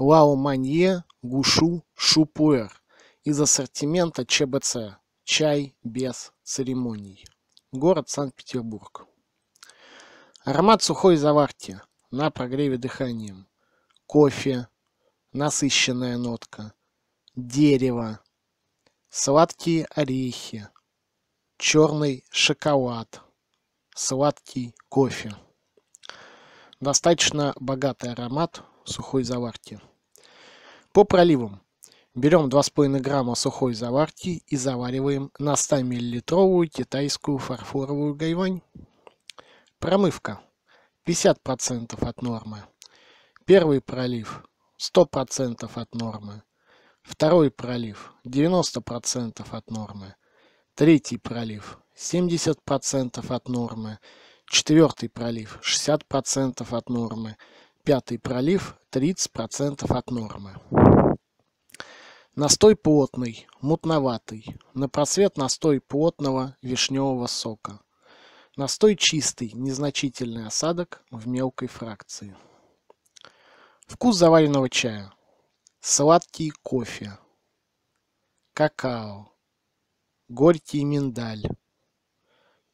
лао-манье, гушу, шупуэр из ассортимента ЧБЦ «Чай без церемоний». Город Санкт-Петербург. Аромат сухой заварки на прогреве дыханием. Кофе, насыщенная нотка, дерево, сладкие орехи, черный шоколад, сладкий кофе. Достаточно богатый аромат сухой заварки. По проливам. Берем 2,5 грамма сухой заварки и завариваем на 100 миллилитровую китайскую фарфоровую гайвань. Промывка. 50% от нормы. Первый пролив 100% от нормы. Второй пролив 90% от нормы. Третий пролив 70% от нормы. Четвертый пролив 60% от нормы пятый пролив 30% от нормы. Настой плотный, мутноватый. На просвет настой плотного вишневого сока. Настой чистый, незначительный осадок в мелкой фракции. Вкус заваренного чая. Сладкий кофе. Какао. Горький миндаль.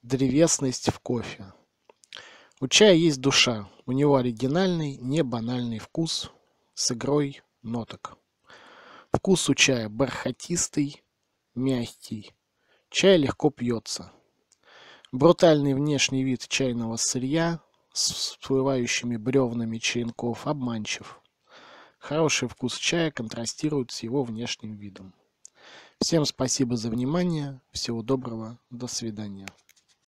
Древесность в кофе. У чая есть душа. У него оригинальный, не банальный вкус с игрой ноток. Вкус у чая бархатистый, мягкий. Чай легко пьется. Брутальный внешний вид чайного сырья с всплывающими бревнами черенков обманчив. Хороший вкус чая контрастирует с его внешним видом. Всем спасибо за внимание. Всего доброго. До свидания.